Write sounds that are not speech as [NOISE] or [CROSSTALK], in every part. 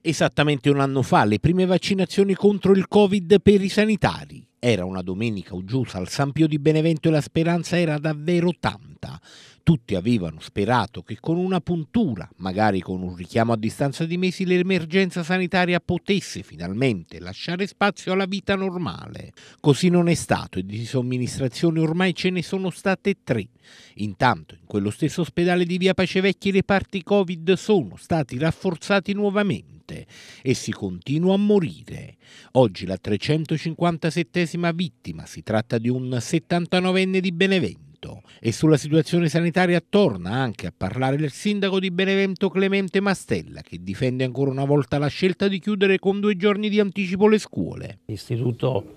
Esattamente un anno fa le prime vaccinazioni contro il Covid per i sanitari. Era una domenica uggiosa al Sampio di Benevento e la speranza era davvero tanta tutti avevano sperato che con una puntura, magari con un richiamo a distanza di mesi, l'emergenza sanitaria potesse finalmente lasciare spazio alla vita normale. Così non è stato e di somministrazione ormai ce ne sono state tre. Intanto, in quello stesso ospedale di via Pacevecchi, i reparti Covid sono stati rafforzati nuovamente e si continua a morire. Oggi la 357esima vittima si tratta di un 79enne di Benevento Benevento e sulla situazione sanitaria torna anche a parlare il sindaco di Benevento Clemente Mastella che difende ancora una volta la scelta di chiudere con due giorni di anticipo le scuole. L'istituto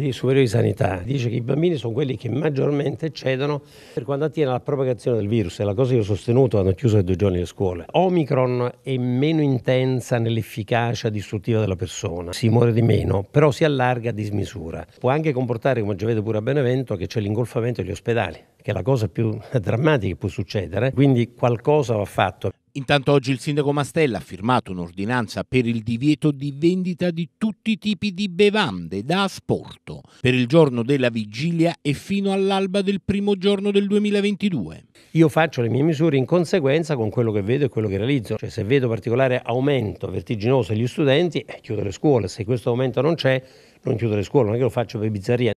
di superiore di sanità dice che i bambini sono quelli che maggiormente eccedono per quanto attiene alla propagazione del virus. È la cosa che ho sostenuto, hanno chiuso per due giorni le scuole. Omicron è meno intensa nell'efficacia distruttiva della persona, si muore di meno, però si allarga a dismisura. Può anche comportare, come già vedete pure a Benevento, che c'è l'ingolfamento degli ospedali che è la cosa più [LAUGHS] drammatica che può succedere, quindi qualcosa va fatto. Intanto oggi il sindaco Mastella ha firmato un'ordinanza per il divieto di vendita di tutti i tipi di bevande da asporto per il giorno della vigilia e fino all'alba del primo giorno del 2022. Io faccio le mie misure in conseguenza con quello che vedo e quello che realizzo, cioè se vedo particolare aumento vertiginoso degli studenti, eh, chiudo le scuole, se questo aumento non c'è non chiudo le scuole, non è che lo faccio per bizzarria,